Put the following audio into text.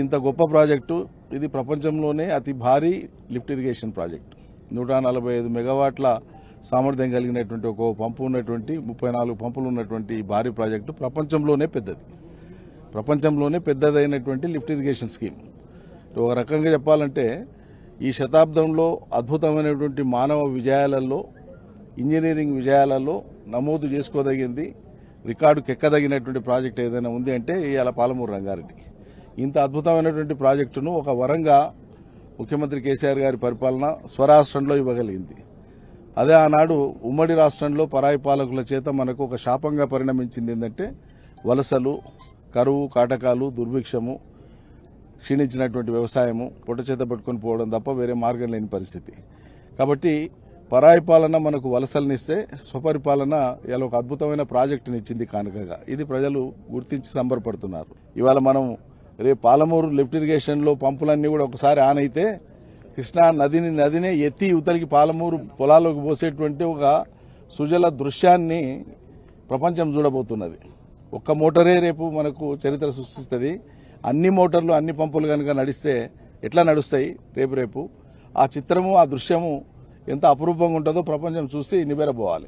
ఇంత గొప్ప ప్రాజెక్టు ఇది ప్రపంచంలోనే అతి భారీ లిఫ్ట్ ఇరిగేషన్ ప్రాజెక్టు నూట నలభై ఐదు మెగావాట్ల సామర్థ్యం కలిగినటువంటి ఒక పంపు ఉన్నటువంటి ముప్పై నాలుగు పంపులు ఉన్నటువంటి ఈ భారీ ప్రాజెక్టు ప్రపంచంలోనే పెద్దది ప్రపంచంలోనే పెద్దదైనటువంటి లిఫ్ట్ ఇరిగేషన్ స్కీమ్ ఒక రకంగా చెప్పాలంటే ఈ శతాబ్దంలో అద్భుతమైనటువంటి మానవ విజయాలలో ఇంజనీరింగ్ విజయాలలో నమోదు చేసుకోదగింది కెక్కదగినటువంటి ప్రాజెక్ట్ ఏదైనా ఉంది అంటే ఇవాళ పాలమూరు రంగారెడ్డి ఇంత అద్భుతమైనటువంటి ప్రాజెక్టును ఒక వరంగా ముఖ్యమంత్రి కేసీఆర్ గారి పరిపాలన స్వరాష్ట్రంలో ఇవ్వగలిగింది అదే ఆనాడు ఉమ్మడి రాష్ట్రంలో పరాయి పాలకుల చేత మనకు ఒక శాపంగా పరిణమించింది ఏంటంటే వలసలు కరువు కాటకాలు దుర్భిక్షము క్షీణించినటువంటి వ్యవసాయము పొట్ట చేత పెట్టుకుని పోవడం తప్ప వేరే మార్గం లేని పరిస్థితి కాబట్టి పరాయి పాలన మనకు వలసలనిస్తే స్వపరిపాలన ఇలా ఒక అద్భుతమైన ప్రాజెక్టునిచ్చింది కానుకగా ఇది ప్రజలు గుర్తించి సంబరపడుతున్నారు ఇవాళ మనం రేపు పాలమూరు లిఫ్ట్ ఇరిగేషన్లో పంపులన్నీ కూడా ఒకసారి ఆన్ అయితే కృష్ణా నదిని నదినే ఎత్తి ఇవతలికి పాలమూరు పొలాల్లోకి పోసేటువంటి ఒక సుజల దృశ్యాన్ని ప్రపంచం చూడబోతున్నది ఒక్క మోటరే రేపు మనకు చరిత్ర సృష్టిస్తుంది అన్ని మోటార్లు అన్ని పంపులు కనుక నడిస్తే ఎట్లా నడుస్తాయి రేపు రేపు ఆ చిత్రము ఆ దృశ్యము ఎంత అపురూపంగా ఉంటుందో ప్రపంచం చూసి నిబెరబోవాలి